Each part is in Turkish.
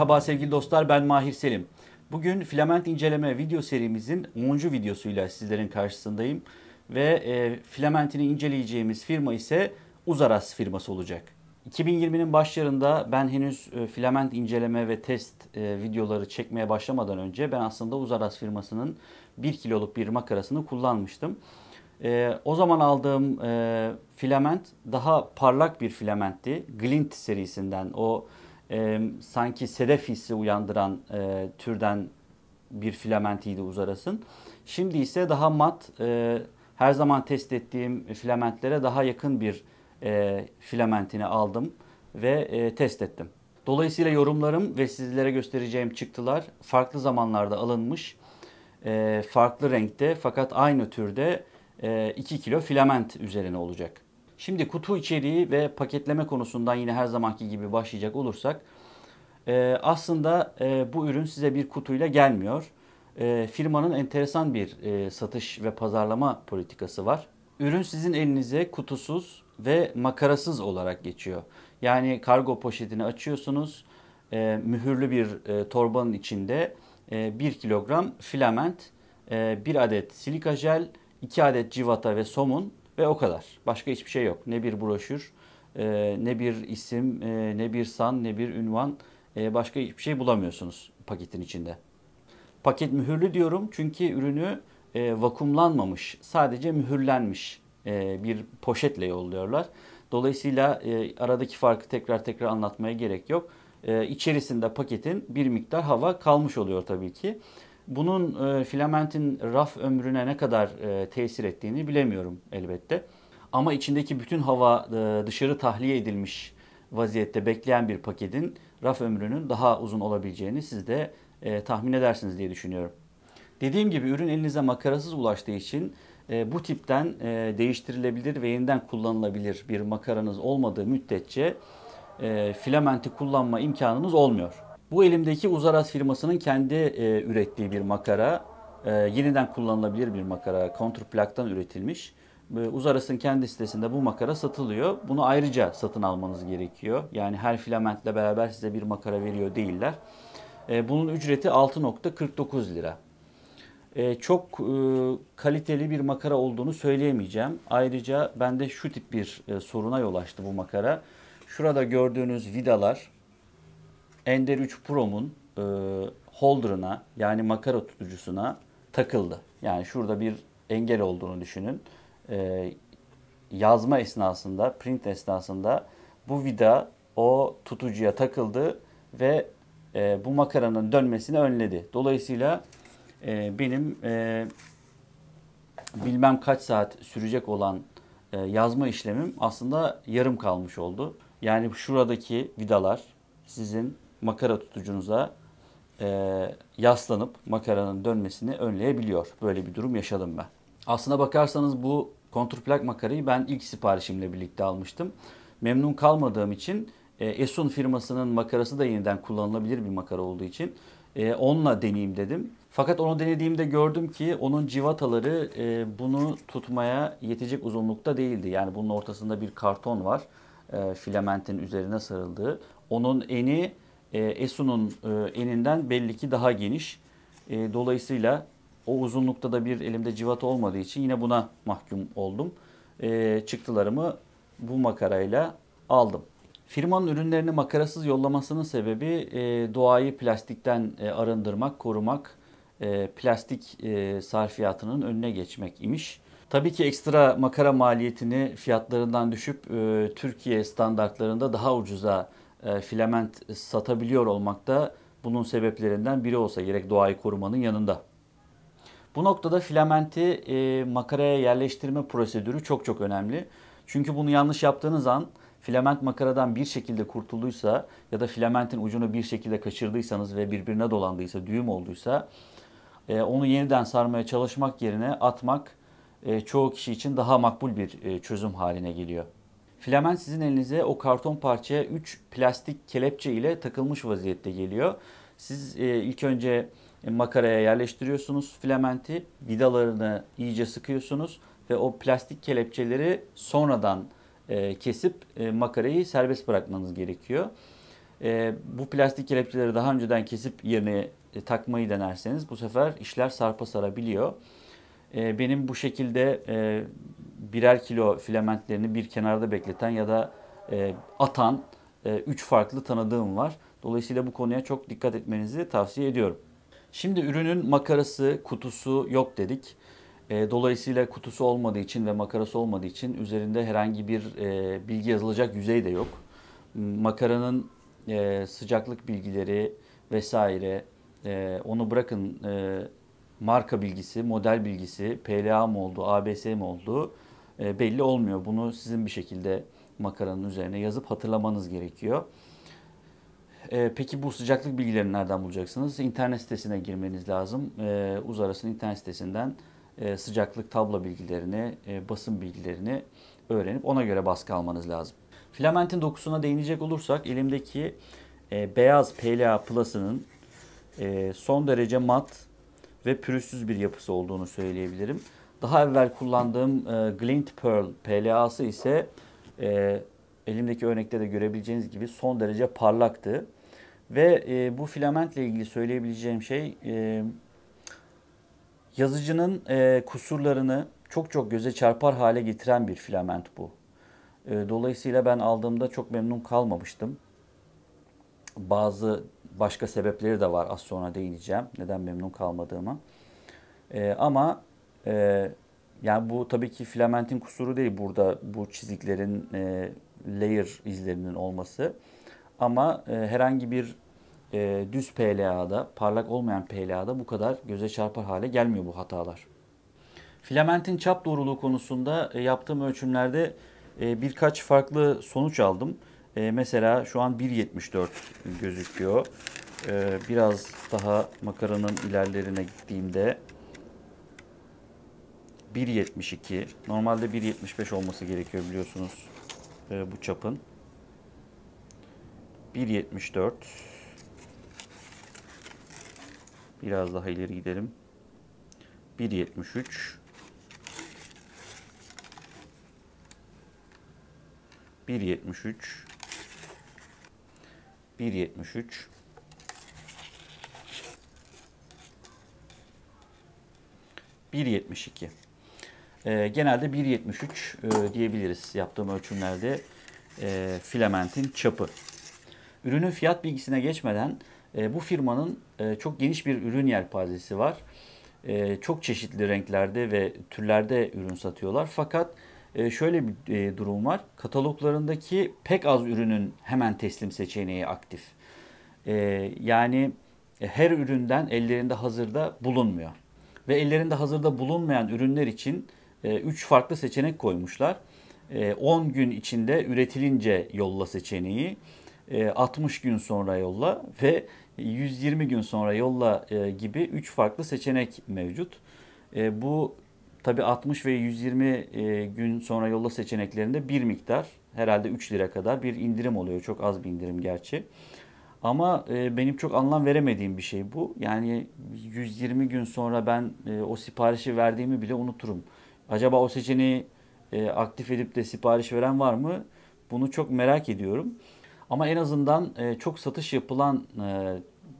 Merhaba sevgili dostlar ben Mahir Selim. Bugün filament inceleme video serimizin 10. videosuyla sizlerin karşısındayım. Ve e, filamentini inceleyeceğimiz firma ise Uzaras firması olacak. 2020'nin başlarında ben henüz e, filament inceleme ve test e, videoları çekmeye başlamadan önce ben aslında Uzaras firmasının 1 kiloluk bir makarasını kullanmıştım. E, o zaman aldığım e, filament daha parlak bir filamentti. Glint serisinden o filament e, sanki sedef hissi uyandıran e, türden bir filamentiydi Uzaras'ın. Şimdi ise daha mat, e, her zaman test ettiğim filamentlere daha yakın bir e, filamentini aldım ve e, test ettim. Dolayısıyla yorumlarım ve sizlere göstereceğim çıktılar farklı zamanlarda alınmış, e, farklı renkte fakat aynı türde e, 2 kilo filament üzerine olacak. Şimdi kutu içeriği ve paketleme konusundan yine her zamanki gibi başlayacak olursak e, aslında e, bu ürün size bir kutuyla gelmiyor. E, firmanın enteresan bir satış ve pazarlama politikası var. Ürün sizin elinize kutusuz ve makarasız olarak geçiyor. Yani kargo poşetini açıyorsunuz, mühürlü bir torbanın içinde e, 1 kilogram filament, e, 1 adet silika jel, 2 adet civata ve somun ve o kadar. Başka hiçbir şey yok. Ne bir broşür, e, ne bir isim, e, ne bir san, ne bir ünvan. E, başka hiçbir şey bulamıyorsunuz paketin içinde. Paket mühürlü diyorum çünkü ürünü e, vakumlanmamış, sadece mühürlenmiş e, bir poşetle yolluyorlar. Dolayısıyla e, aradaki farkı tekrar tekrar anlatmaya gerek yok. E, içerisinde paketin bir miktar hava kalmış oluyor tabii ki. Bunun e, filamentin raf ömrüne ne kadar e, tesir ettiğini bilemiyorum elbette. Ama içindeki bütün hava e, dışarı tahliye edilmiş vaziyette bekleyen bir paketin raf ömrünün daha uzun olabileceğini siz de e, tahmin edersiniz diye düşünüyorum. Dediğim gibi ürün elinize makarasız ulaştığı için e, bu tipten e, değiştirilebilir ve yeniden kullanılabilir bir makaranız olmadığı müddetçe e, filamenti kullanma imkanınız olmuyor. Bu elimdeki Uzaras firmasının kendi e, ürettiği bir makara. E, yeniden kullanılabilir bir makara. Counterplak'tan üretilmiş. E, Uzaras'ın kendi sitesinde bu makara satılıyor. Bunu ayrıca satın almanız gerekiyor. Yani her filamentle beraber size bir makara veriyor değiller. E, bunun ücreti 6.49 lira. E, çok e, kaliteli bir makara olduğunu söyleyemeyeceğim. Ayrıca bende şu tip bir e, soruna yol açtı bu makara. Şurada gördüğünüz vidalar Ender 3 Pro'mun e, holder'ına yani makara tutucusuna takıldı. Yani şurada bir engel olduğunu düşünün. E, yazma esnasında, print esnasında bu vida o tutucuya takıldı ve e, bu makaranın dönmesini önledi. Dolayısıyla e, benim e, bilmem kaç saat sürecek olan e, yazma işlemim aslında yarım kalmış oldu. Yani şuradaki vidalar sizin makara tutucunuza e, yaslanıp makaranın dönmesini önleyebiliyor. Böyle bir durum yaşadım ben. Aslına bakarsanız bu kontrplak makarayı ben ilk siparişimle birlikte almıştım. Memnun kalmadığım için e, Esun firmasının makarası da yeniden kullanılabilir bir makara olduğu için e, onunla deneyeyim dedim. Fakat onu denediğimde gördüm ki onun civataları e, bunu tutmaya yetecek uzunlukta değildi. Yani bunun ortasında bir karton var e, filamentin üzerine sarıldığı. Onun eni e, ESU'nun e, eninden belli ki daha geniş. E, dolayısıyla o uzunlukta da bir elimde civata olmadığı için yine buna mahkum oldum. E, çıktılarımı bu makarayla aldım. Firmanın ürünlerini makarasız yollamasının sebebi e, doğayı plastikten e, arındırmak, korumak, e, plastik e, sarfiyatının önüne geçmek imiş. Tabii ki ekstra makara maliyetini fiyatlarından düşüp e, Türkiye standartlarında daha ucuza e, filament satabiliyor olmak da bunun sebeplerinden biri olsa gerek doğayı korumanın yanında. Bu noktada filamenti e, makaraya yerleştirme prosedürü çok çok önemli. Çünkü bunu yanlış yaptığınız an filament makaradan bir şekilde kurtulduysa ya da filamentin ucunu bir şekilde kaçırdıysanız ve birbirine dolandıysa, düğüm olduysa e, onu yeniden sarmaya çalışmak yerine atmak e, çoğu kişi için daha makbul bir e, çözüm haline geliyor. Filament sizin elinize o karton parçaya 3 plastik kelepçe ile takılmış vaziyette geliyor. Siz e, ilk önce e, makaraya yerleştiriyorsunuz filamenti, vidalarını iyice sıkıyorsunuz ve o plastik kelepçeleri sonradan e, kesip makarayı serbest bırakmanız gerekiyor. bu plastik kelepçeleri daha önceden kesip yerine takmayı denerseniz bu sefer işler sarpa sarabiliyor. benim bu şekilde birer kilo filamentlerini bir kenarda bekleten ya da e, atan 3 e, farklı tanıdığım var. Dolayısıyla bu konuya çok dikkat etmenizi tavsiye ediyorum. Şimdi ürünün makarası, kutusu yok dedik. E, dolayısıyla kutusu olmadığı için ve makarası olmadığı için üzerinde herhangi bir e, bilgi yazılacak yüzey de yok. Makaranın e, sıcaklık bilgileri vesaire e, onu bırakın e, marka bilgisi, model bilgisi, PLA mı oldu, ABS mi olduğu e, belli olmuyor. Bunu sizin bir şekilde makaranın üzerine yazıp hatırlamanız gerekiyor. E, peki bu sıcaklık bilgilerini nereden bulacaksınız? İnternet sitesine girmeniz lazım. E, Uzaras'ın internet sitesinden sıcaklık tablo bilgilerini, basın bilgilerini öğrenip ona göre baskı almanız lazım. Filamentin dokusuna değinecek olursak elimdeki beyaz PLA plasının son derece mat ve pürüzsüz bir yapısı olduğunu söyleyebilirim. Daha evvel kullandığım e, Glint Pearl PLA'sı ise e, elimdeki örnekte de görebileceğiniz gibi son derece parlaktı. Ve e, bu filamentle ilgili söyleyebileceğim şey e, yazıcının e, kusurlarını çok çok göze çarpar hale getiren bir filament bu. E, dolayısıyla ben aldığımda çok memnun kalmamıştım. Bazı başka sebepleri de var az sonra değineceğim neden memnun kalmadığımı. E, ama e, yani bu tabii ki filamentin kusuru değil burada bu çiziklerin e, layer izlerinin olması. Ama e, herhangi bir e, düz PLA'da, parlak olmayan PLA'da bu kadar göze çarpar hale gelmiyor bu hatalar. Filamentin çap doğruluğu konusunda e, yaptığım ölçümlerde e, birkaç farklı sonuç aldım. E, mesela şu an 1.74 gözüküyor. E, biraz daha makaranın ilerlerine gittiğimde 1.72. Normalde 1.75 olması gerekiyor biliyorsunuz e, bu çapın. 1.74. Biraz daha ileri gidelim. 1.73. 173 173 1.72. E, genelde 1.73 e, diyebiliriz yaptığım ölçümlerde e, filamentin çapı. Ürünün fiyat bilgisine geçmeden e, bu firmanın e, çok geniş bir ürün yelpazesi var. E, çok çeşitli renklerde ve türlerde ürün satıyorlar. Fakat e, şöyle bir e, durum var. Kataloglarındaki pek az ürünün hemen teslim seçeneği aktif. E, yani e, her üründen ellerinde hazırda bulunmuyor. Ve ellerinde hazırda bulunmayan ürünler için 3 ee, farklı seçenek koymuşlar. 10 ee, gün içinde üretilince yolla seçeneği, 60 ee, gün sonra yolla ve 120 gün sonra yolla e, gibi 3 farklı seçenek mevcut. Bu tabi 60 ve 120 e, gün sonra yolla seçeneklerinde bir miktar herhalde 3 lira kadar bir indirim oluyor. Çok az bir indirim gerçi. Ama e, benim çok anlam veremediğim bir şey bu. Yani 120 gün sonra ben o siparişi verdiğimi bile unuturum. Acaba o seçeneği e, aktif edip de sipariş veren var mı? Bunu çok merak ediyorum. Ama en azından e, çok satış yapılan e,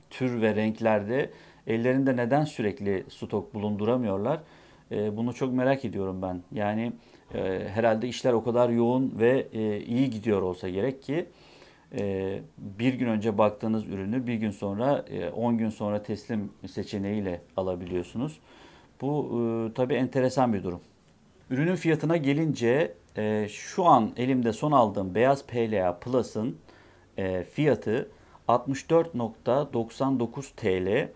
tür ve renklerde ellerinde neden sürekli stok bulunduramıyorlar? E, bunu çok merak ediyorum ben. Yani e, herhalde işler o kadar yoğun ve e, iyi gidiyor olsa gerek ki e, bir gün önce baktığınız ürünü bir gün sonra 10 e, gün sonra teslim seçeneğiyle alabiliyorsunuz. Bu e, tabii enteresan bir durum. Ürünün fiyatına gelince e, şu an elimde son aldığım beyaz PLA Plus'ın e, fiyatı 64.99 TL.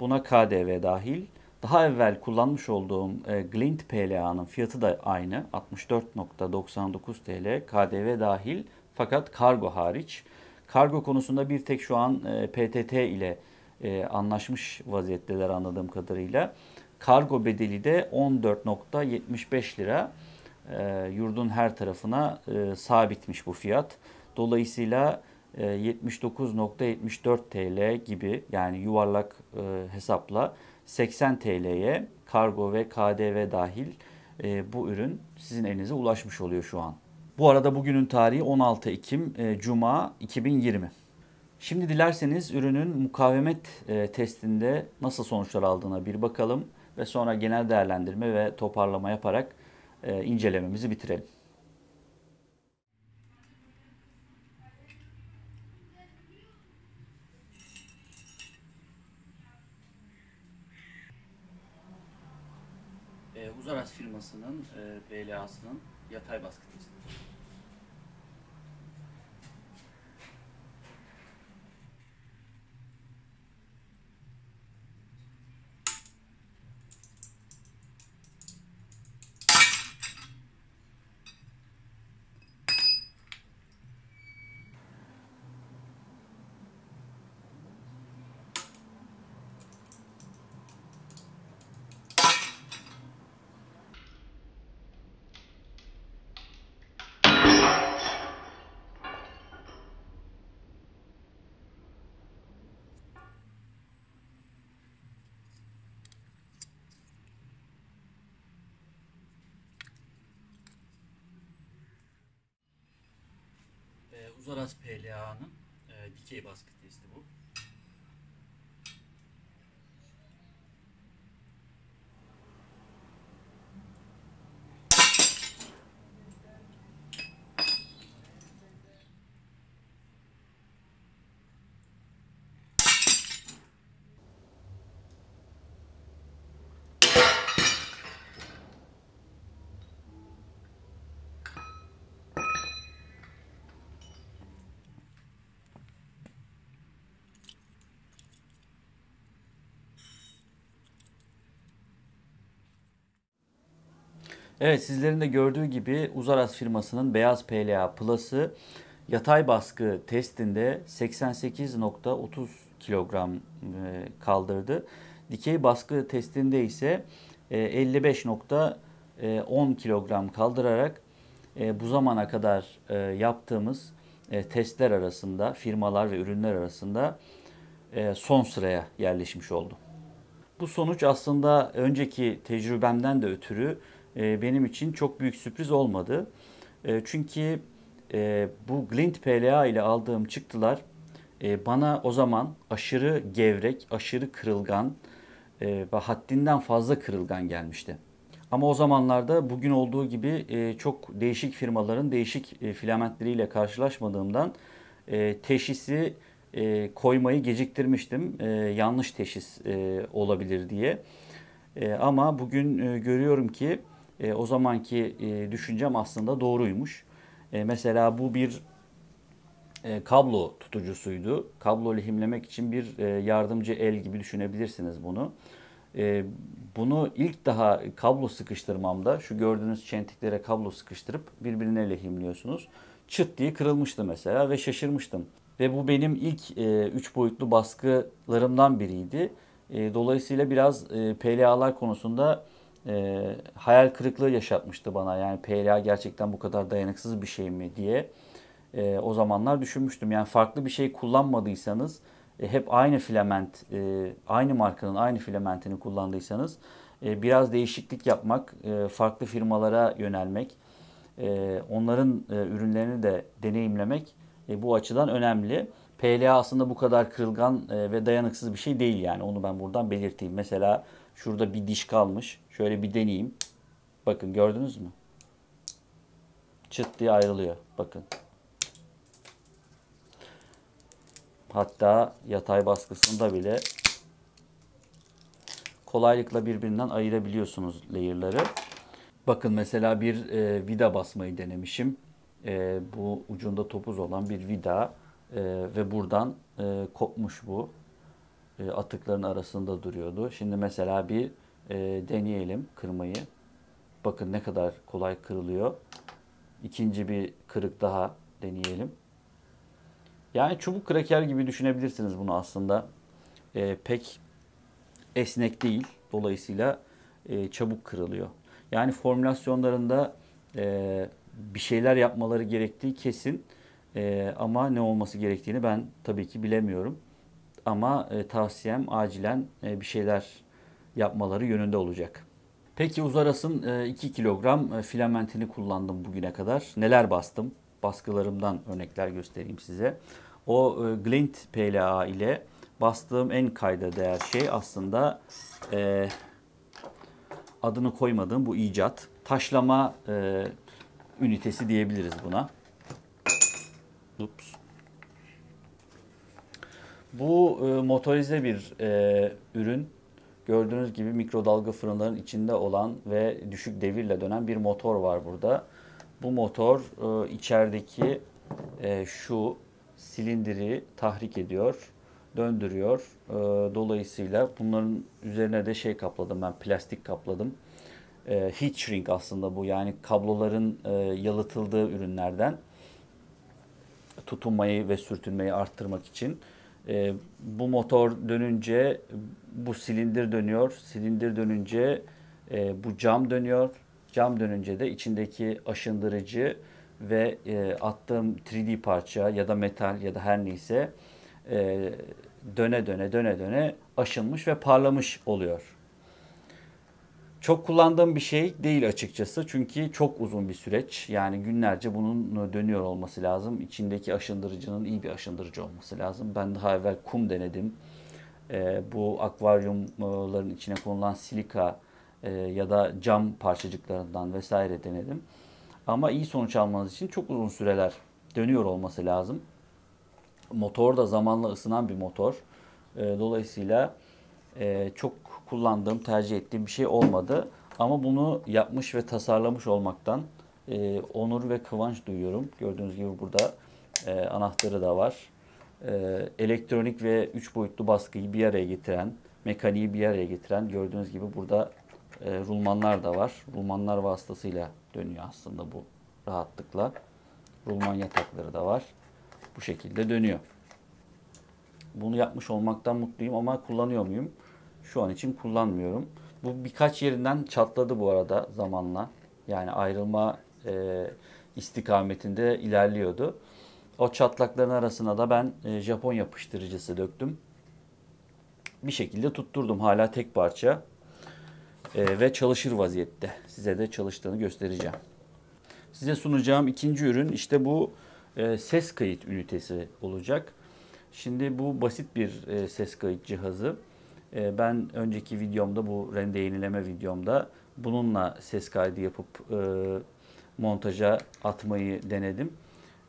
Buna KDV dahil. Daha evvel kullanmış olduğum e, Glint PLA'nın fiyatı da aynı. 64.99 TL KDV dahil fakat kargo hariç. Kargo konusunda bir tek şu an e, PTT ile e, anlaşmış vaziyetteler anladığım kadarıyla. Kargo bedeli de 14.75 lira. E, yurdun her tarafına e, sabitmiş bu fiyat. Dolayısıyla e, 79.74 TL gibi yani yuvarlak e, hesapla 80 TL'ye kargo ve KDV dahil e, bu ürün sizin elinize ulaşmış oluyor şu an. Bu arada bugünün tarihi 16 Ekim e, Cuma 2020. Şimdi dilerseniz ürünün mukavemet e, testinde nasıl sonuçlar aldığına bir bakalım ve sonra genel değerlendirme ve toparlama yaparak e, incelememizi bitirelim. E, Uzaras firmasının e, BLA'sının yatay baskı testidir. Uzaraz PLA'nın e, dikey baskı testi bu. Evet sizlerin de gördüğü gibi Uzaras firmasının beyaz PLA Plus'ı yatay baskı testinde 88.30 kilogram e, kaldırdı. Dikey baskı testinde ise 55.10 e, kilogram kaldırarak e, bu zamana kadar yaptığımız testler arasında, firmalar ve ürünler arasında son sıraya yerleşmiş oldu. Bu sonuç aslında önceki tecrübemden de ötürü e, benim için çok büyük sürpriz olmadı. E, çünkü e, bu Glint PLA ile aldığım çıktılar bana o zaman aşırı gevrek, aşırı kırılgan ve haddinden fazla kırılgan gelmişti. Ama o zamanlarda bugün olduğu gibi çok değişik firmaların değişik filamentleriyle karşılaşmadığımdan e, teşhisi koymayı geciktirmiştim. yanlış teşhis olabilir diye. ama bugün görüyorum ki e, o zamanki e, düşüncem aslında doğruymuş. E, mesela bu bir e, kablo tutucusuydu. Kablo lehimlemek için bir e, yardımcı el gibi düşünebilirsiniz bunu. E, bunu ilk daha kablo sıkıştırmamda şu gördüğünüz çentiklere kablo sıkıştırıp birbirine lehimliyorsunuz. Çıt diye kırılmıştı mesela ve şaşırmıştım. Ve bu benim ilk e, üç boyutlu baskılarımdan biriydi. E, dolayısıyla biraz e, PLA'lar konusunda e, hayal kırıklığı yaşatmıştı bana. Yani PLA gerçekten bu kadar dayanıksız bir şey mi diye e, o zamanlar düşünmüştüm. Yani farklı bir şey kullanmadıysanız e, hep aynı filament, e, aynı markanın aynı filamentini kullandıysanız e, biraz değişiklik yapmak, e, farklı firmalara yönelmek, e, onların e, ürünlerini de deneyimlemek e, bu açıdan önemli. PLA aslında bu kadar kırılgan e, ve dayanıksız bir şey değil yani onu ben buradan belirteyim. Mesela Şurada bir diş kalmış. Şöyle bir deneyeyim. Bakın gördünüz mü? Çıt diye ayrılıyor. Bakın. Hatta yatay baskısında bile kolaylıkla birbirinden ayırabiliyorsunuz layer'ları. Bakın mesela bir e, vida basmayı denemişim. E, bu ucunda topuz olan bir vida e, ve buradan e, kopmuş bu e, atıkların arasında duruyordu. Şimdi mesela bir e, deneyelim kırmayı. Bakın ne kadar kolay kırılıyor. İkinci bir kırık daha deneyelim. Yani çubuk kraker gibi düşünebilirsiniz bunu aslında. E, pek esnek değil. Dolayısıyla e, çabuk kırılıyor. Yani formülasyonlarında e, bir şeyler yapmaları gerektiği kesin. E, ama ne olması gerektiğini ben tabii ki bilemiyorum ama e, tavsiyem acilen e, bir şeyler yapmaları yönünde olacak. Peki Uzaras'ın e, 2 kilogram e, filamentini kullandım bugüne kadar. Neler bastım? Baskılarımdan örnekler göstereyim size. O e, Glint PLA ile bastığım en kayda değer şey aslında e, adını koymadığım bu icat. Taşlama e, ünitesi diyebiliriz buna. Ups. Bu e, motorize bir e, ürün. Gördüğünüz gibi mikrodalga fırınların içinde olan ve düşük devirle dönen bir motor var burada. Bu motor e, içerideki e, şu silindiri tahrik ediyor, döndürüyor. E, dolayısıyla bunların üzerine de şey kapladım ben, plastik kapladım. E, heat shrink aslında bu yani kabloların e, yalıtıldığı ürünlerden tutunmayı ve sürtünmeyi arttırmak için e, bu motor dönünce bu silindir dönüyor. Silindir dönünce e, bu cam dönüyor. Cam dönünce de içindeki aşındırıcı ve e, attığım 3D parça ya da metal ya da her neyse e, döne döne döne döne aşınmış ve parlamış oluyor. Çok kullandığım bir şey değil açıkçası. Çünkü çok uzun bir süreç. Yani günlerce bunun dönüyor olması lazım. İçindeki aşındırıcının iyi bir aşındırıcı olması lazım. Ben daha evvel kum denedim. Ee, bu akvaryumların içine konulan silika e, ya da cam parçacıklarından vesaire denedim. Ama iyi sonuç almanız için çok uzun süreler dönüyor olması lazım. Motor da zamanla ısınan bir motor. Ee, dolayısıyla e, çok kullandığım, tercih ettiğim bir şey olmadı. Ama bunu yapmış ve tasarlamış olmaktan e, onur ve kıvanç duyuyorum. Gördüğünüz gibi burada e, anahtarı da var. E, elektronik ve 3 boyutlu baskıyı bir araya getiren, mekaniği bir araya getiren gördüğünüz gibi burada e, rulmanlar da var. Rulmanlar vasıtasıyla dönüyor aslında bu rahatlıkla. Rulman yatakları da var. Bu şekilde dönüyor. Bunu yapmış olmaktan mutluyum ama kullanıyor muyum? şu an için kullanmıyorum. Bu birkaç yerinden çatladı bu arada zamanla. Yani ayrılma e, istikametinde ilerliyordu. O çatlakların arasına da ben e, Japon yapıştırıcısı döktüm. Bir şekilde tutturdum hala tek parça. E, ve çalışır vaziyette. Size de çalıştığını göstereceğim. Size sunacağım ikinci ürün işte bu e, ses kayıt ünitesi olacak. Şimdi bu basit bir e, ses kayıt cihazı. Ee, ben önceki videomda bu rende yenileme videomda bununla ses kaydı yapıp e, montaja atmayı denedim.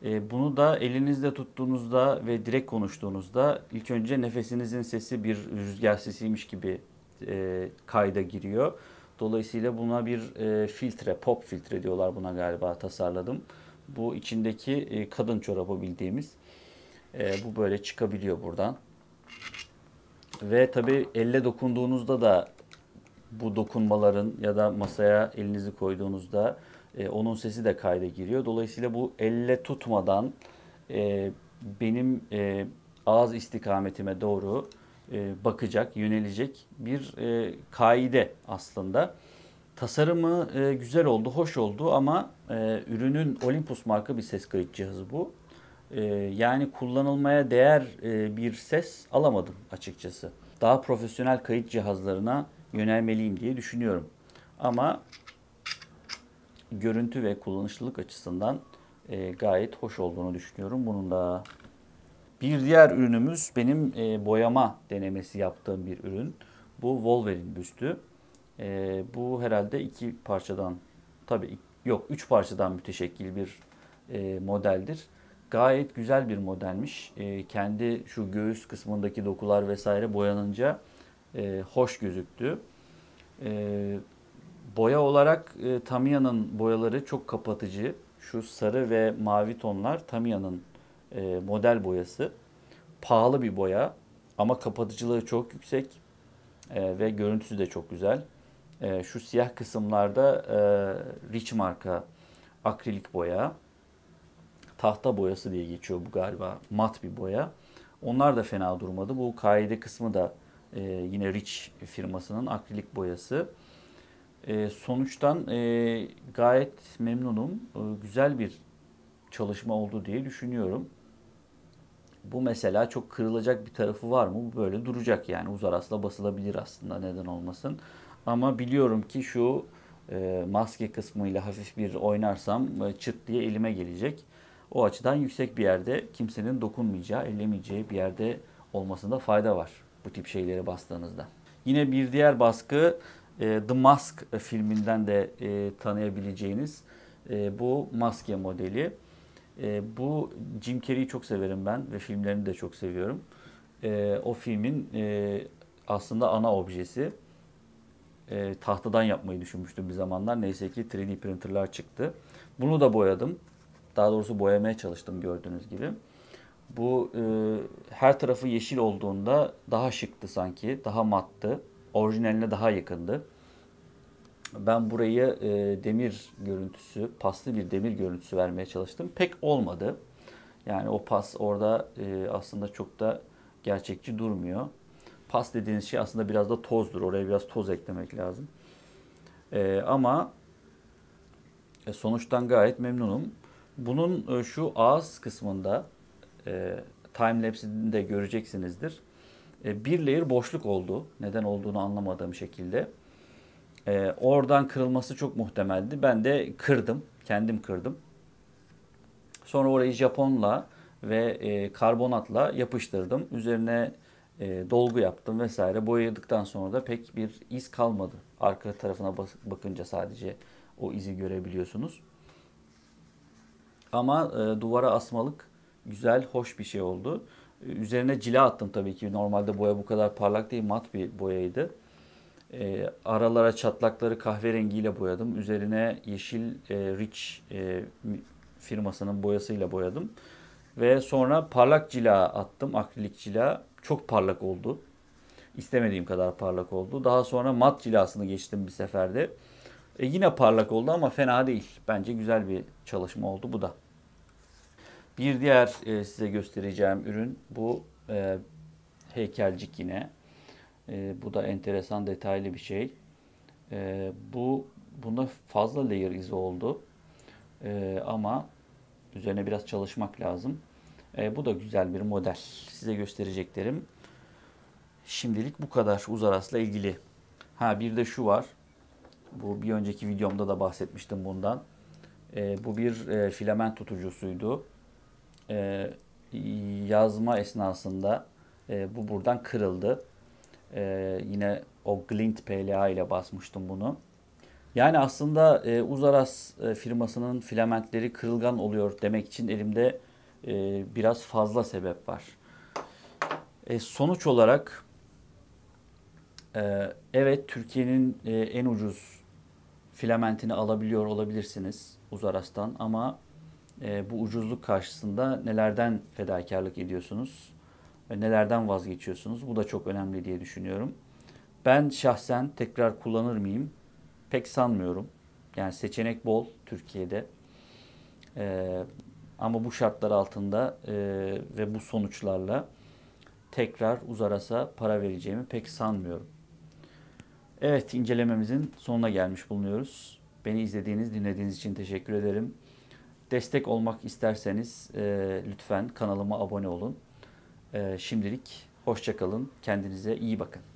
E, bunu da elinizde tuttuğunuzda ve direkt konuştuğunuzda ilk önce nefesinizin sesi bir rüzgar sesiymiş gibi e, kayda giriyor. Dolayısıyla buna bir e, filtre, pop filtre diyorlar buna galiba tasarladım. Bu içindeki e, kadın çorabı bildiğimiz. E, bu böyle çıkabiliyor buradan. Ve tabii elle dokunduğunuzda da bu dokunmaların ya da masaya elinizi koyduğunuzda e, onun sesi de kayda giriyor. Dolayısıyla bu elle tutmadan e, benim e, ağız istikametime doğru e, bakacak, yönelecek bir e, kaide aslında. Tasarımı e, güzel oldu, hoş oldu ama e, ürünün Olympus marka bir ses kayıt cihazı bu. Ee, yani kullanılmaya değer e, bir ses alamadım açıkçası. Daha profesyonel kayıt cihazlarına yönelmeliyim diye düşünüyorum. Ama görüntü ve kullanışlılık açısından e, gayet hoş olduğunu düşünüyorum bunun da. Bir diğer ürünümüz benim e, boyama denemesi yaptığım bir ürün. Bu Wolverine büstü. bu herhalde iki parçadan, tabii yok üç parçadan müteşekkil bir modeldir gayet güzel bir modelmiş. E, kendi şu göğüs kısmındaki dokular vesaire boyanınca e, hoş gözüktü. E, boya olarak e, Tamiya'nın boyaları çok kapatıcı. Şu sarı ve mavi tonlar Tamiya'nın e, model boyası. Pahalı bir boya ama kapatıcılığı çok yüksek e, ve görüntüsü de çok güzel. E, şu siyah kısımlarda e, Rich marka akrilik boya tahta boyası diye geçiyor bu galiba. Mat bir boya. Onlar da fena durmadı. Bu kaide kısmı da e, yine Rich firmasının akrilik boyası. E, sonuçtan e, gayet memnunum. E, güzel bir çalışma oldu diye düşünüyorum. Bu mesela çok kırılacak bir tarafı var mı? Bu böyle duracak yani uzar asla basılabilir aslında neden olmasın. Ama biliyorum ki şu e, maske kısmıyla hafif bir oynarsam e, çıt diye elime gelecek. O açıdan yüksek bir yerde kimsenin dokunmayacağı, ellemeyeceği bir yerde olmasında fayda var bu tip şeyleri bastığınızda. Yine bir diğer baskı e, The Mask filminden de e, tanıyabileceğiniz e, bu maske modeli. Bu Jim Carrey'i çok severim ben ve filmlerini de çok seviyorum. O filmin aslında ana objesi tahtadan yapmayı düşünmüştüm bir zamanlar. Neyse ki 3D printerlar çıktı. Bunu da boyadım. Daha doğrusu boyamaya çalıştım gördüğünüz gibi. Bu e, her tarafı yeşil olduğunda daha şıktı sanki, daha mattı. Orijinaline daha yakındı. Ben burayı e, demir görüntüsü, paslı bir demir görüntüsü vermeye çalıştım. Pek olmadı. Yani o pas orada e, aslında çok da gerçekçi durmuyor. Pas dediğiniz şey aslında biraz da tozdur. Oraya biraz toz eklemek lazım. E, ama e, sonuçtan gayet memnunum. Bunun e, şu ağız kısmında e, timelapse'ini göreceksinizdir. E, bir layer boşluk oldu. Neden olduğunu anlamadığım şekilde. E, oradan kırılması çok muhtemeldi. Ben de kırdım. Kendim kırdım. Sonra orayı Japonla ve e, karbonatla yapıştırdım. Üzerine e, dolgu yaptım vesaire. Boyadıktan sonra da pek bir iz kalmadı. Arka tarafına bakınca sadece o izi görebiliyorsunuz. Ama e, duvara asmalık güzel, hoş bir şey oldu. E, üzerine cila attım tabii ki. Normalde boya bu kadar parlak değil, mat bir boyaydı. E, aralara çatlakları kahverengiyle boyadım. Üzerine yeşil e, Rich e, firmasının boyasıyla boyadım. Ve sonra parlak cila attım. Akrilik cila çok parlak oldu. İstemediğim kadar parlak oldu. Daha sonra mat cilasını geçtim bir seferde. E, yine parlak oldu ama fena değil. Bence güzel bir çalışma oldu bu da. Bir diğer e, size göstereceğim ürün bu e, heykelcik yine. E, bu da enteresan detaylı bir şey. E, bu bunda fazla layer izi oldu. E, ama üzerine biraz çalışmak lazım. E, bu da güzel bir model. Size göstereceklerim. Şimdilik bu kadar Uzaras'la ilgili. Ha bir de şu var. Bu bir önceki videomda da bahsetmiştim bundan. E, bu bir e, filament tutucusuydu e, yazma esnasında e, bu buradan kırıldı. E, yine o Glint PLA ile basmıştım bunu. Yani aslında e, Uzaras e, firmasının filamentleri kırılgan oluyor demek için elimde e, biraz fazla sebep var. E, sonuç olarak e, evet Türkiye'nin e, en ucuz filamentini alabiliyor olabilirsiniz Uzaras'tan ama e, bu ucuzluk karşısında nelerden fedakarlık ediyorsunuz ve nelerden vazgeçiyorsunuz? Bu da çok önemli diye düşünüyorum. Ben şahsen tekrar kullanır mıyım? Pek sanmıyorum. Yani seçenek bol Türkiye'de. E, ama bu şartlar altında e, ve bu sonuçlarla tekrar Uzaras'a para vereceğimi pek sanmıyorum. Evet incelememizin sonuna gelmiş bulunuyoruz. Beni izlediğiniz, dinlediğiniz için teşekkür ederim. Destek olmak isterseniz e, lütfen kanalıma abone olun. E, şimdilik hoşçakalın. Kendinize iyi bakın.